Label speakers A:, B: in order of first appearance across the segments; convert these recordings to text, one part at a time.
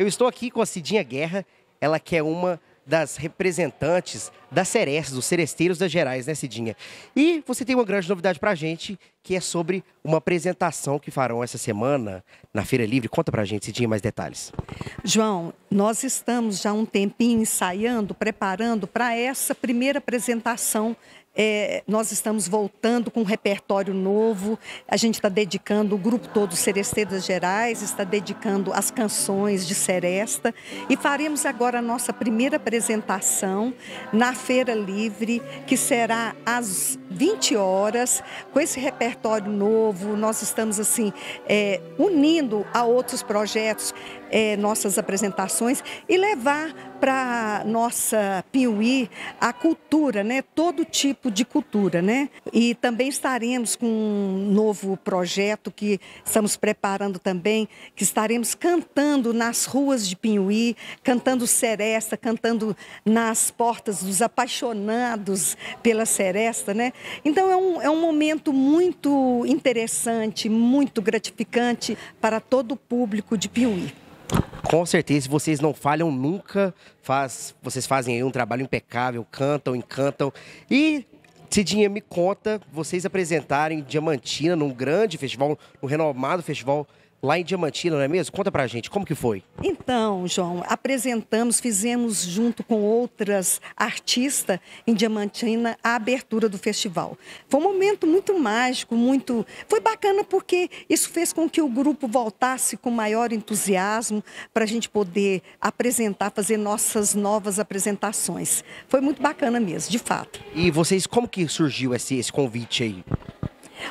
A: Eu estou aqui com a Cidinha Guerra, ela que é uma das representantes da Ceres, dos Seresteiros das Gerais, né, Cidinha? E você tem uma grande novidade pra gente, que é sobre uma apresentação que farão essa semana na Feira Livre. Conta pra gente, Cidinha, mais detalhes.
B: João, nós estamos já um tempinho ensaiando, preparando para essa primeira apresentação é, nós estamos voltando com um repertório novo, a gente está dedicando, o grupo todo Seresteiras Gerais está dedicando as canções de Seresta e faremos agora a nossa primeira apresentação na feira livre, que será às 20 horas, com esse repertório novo. Nós estamos, assim, é, unindo a outros projetos é, nossas apresentações e levar para nossa Piuí a cultura, né? Todo tipo de cultura, né? E também estaremos com um novo projeto que estamos preparando também, que estaremos cantando nas ruas de Pinhuí, cantando seresta, cantando nas portas dos apaixonados pela seresta, né? Então é um, é um momento muito interessante, muito gratificante para todo o público de Piuí.
A: Com certeza, vocês não falham nunca. Faz, vocês fazem aí um trabalho impecável, cantam, encantam. E Cidinha, me conta, vocês apresentarem Diamantina num grande festival, no renomado festival lá em Diamantina, não é mesmo? Conta pra gente, como que foi?
B: Então, João, apresentamos, fizemos junto com outras artistas em Diamantina a abertura do festival. Foi um momento muito mágico, muito. Foi bacana porque isso fez com que o grupo voltasse com maior entusiasmo para a gente poder apresentar, fazer nossas novas apresentações. Foi muito bacana mesmo, de fato.
A: E vocês, como que surgiu esse, esse convite aí?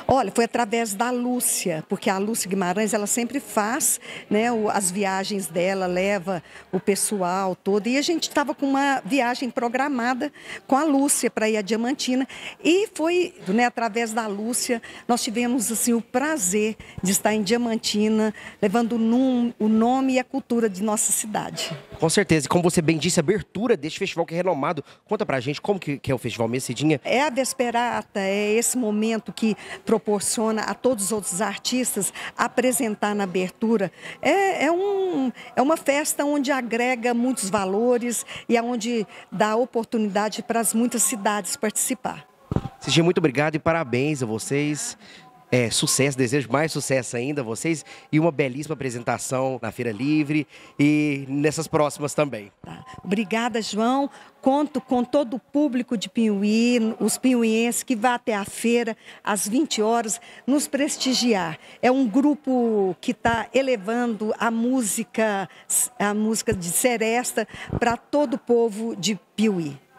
B: Olha, foi através da Lúcia, porque a Lúcia Guimarães, ela sempre faz né, as viagens dela, leva o pessoal todo. E a gente estava com uma viagem programada com a Lúcia para ir a Diamantina. E foi né, através da Lúcia, nós tivemos assim, o prazer de estar em Diamantina, levando num, o nome e a cultura de nossa cidade.
A: Com certeza. E como você bem disse, a abertura deste festival que é renomado. Conta pra gente como que, que é o festival Mecidinha.
B: É a Vesperata, é esse momento que proporciona a todos os outros artistas apresentar na abertura. É, é, um, é uma festa onde agrega muitos valores e é onde dá oportunidade para as muitas cidades participar.
A: Cigi, muito obrigado e parabéns a vocês. É, sucesso, desejo mais sucesso ainda a vocês e uma belíssima apresentação na Feira Livre e nessas próximas também. Tá.
B: Obrigada, João. Conto com todo o público de Pinhuí, os pinhuienses que vá até a feira às 20 horas nos prestigiar. É um grupo que está elevando a música, a música de seresta para todo o povo de Pinhuí.